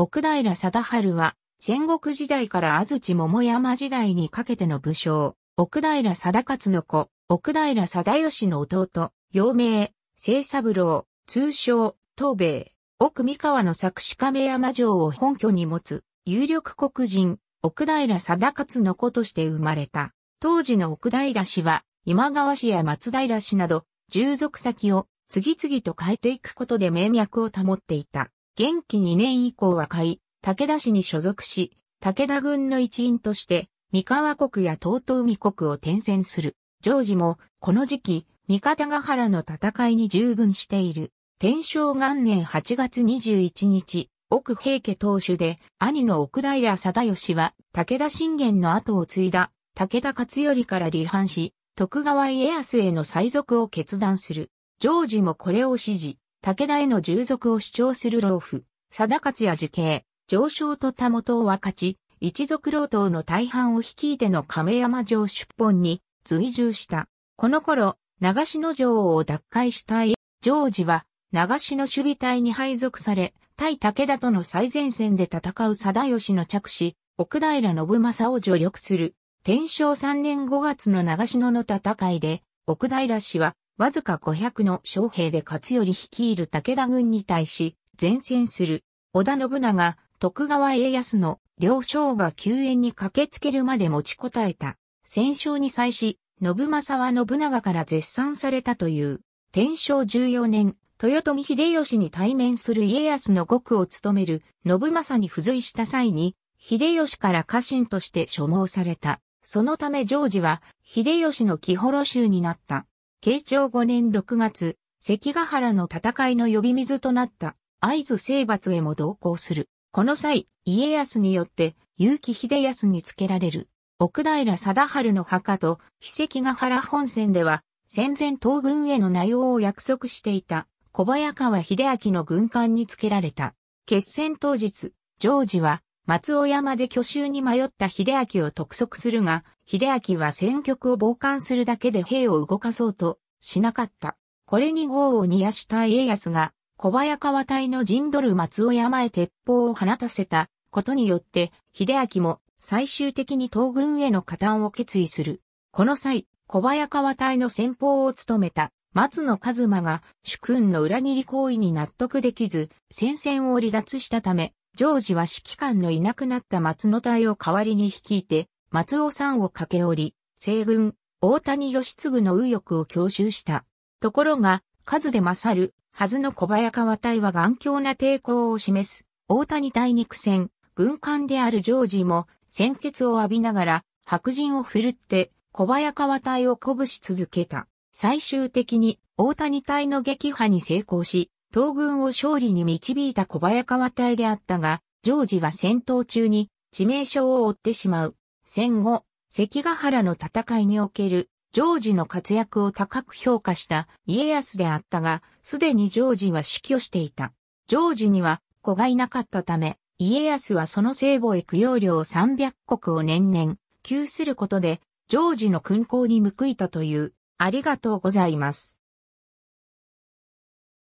奥平貞春は、戦国時代から安土桃山時代にかけての武将、奥平貞勝の子、奥平貞義の弟、幼名、清三郎、通称、東米、奥三河の作詞亀山城を本拠に持つ、有力黒人、奥平貞勝の子として生まれた。当時の奥平氏は、今川氏や松平氏など、従属先を次々と変えていくことで名脈を保っていた。元気2年以降は斐、武田氏に所属し、武田軍の一員として、三河国や東東海国を転戦する。ジョージも、この時期、三方ヶ原の戦いに従軍している。天正元年8月21日、奥平家当主で、兄の奥平貞義は、武田信玄の後を継いだ、武田勝頼から離反し、徳川家康への再続を決断する。ジョージもこれを支持。武田への従属を主張する老夫、貞勝や樹慶、上昇と田元を分かち、一族老党の大半を率いての亀山城出本に追従した。この頃、長篠城を奪回したい、ジョージは、長篠守備隊に配属され、対武田との最前線で戦う貞義の着手、奥平信正を助力する。天正3年5月の長篠の戦いで、奥平氏はわずか500の将兵で勝頼率いる武田軍に対し、前線する、織田信長、徳川家康の両将が救援に駆けつけるまで持ちこたえた。戦勝に際し、信正は信長から絶賛されたという、天正14年、豊臣秀吉に対面する家康の極を務める信正に付随した際に、秀吉から家臣として所望された。そのためジョージは、秀吉の木幌衆になった。慶長5年6月、関ヶ原の戦いの呼び水となった会津征伐へも同行する。この際、家康によって結城秀康につけられる。奥平貞治の墓と、非関ヶ原本線では、戦前東軍への内容を約束していた、小早川秀明の軍艦につけられた。決戦当日、ジョージは、松尾山で巨州に迷った秀明を督促するが、秀明は戦局を傍観するだけで兵を動かそうとしなかった。これに豪を煮やした家康が、小早川隊の陣取る松尾山へ鉄砲を放たせたことによって、秀明も最終的に東軍への加担を決意する。この際、小早川隊の先方を務めた松野一馬が主君の裏切り行為に納得できず、戦線を離脱したため、ジョージは指揮官のいなくなった松野隊を代わりに率いて、松尾さんを駆け下り、西軍、大谷義次の右翼を強襲した。ところが、数で勝る、はずの小早川隊は頑強な抵抗を示す、大谷隊に苦戦、軍艦であるジョージも、鮮血を浴びながら、白人を振るって、小早川隊を鼓舞し続けた。最終的に、大谷隊の撃破に成功し、東軍を勝利に導いた小早川隊であったが、ジョージは戦闘中に致命傷を負ってしまう。戦後、関ヶ原の戦いにおけるジョージの活躍を高く評価した家康であったが、すでにジョージは死去していた。ジョージには子がいなかったため、家康はその聖母へ供養料300国を年々、給することで、ジョージの勲功に報いたという、ありがとうございます。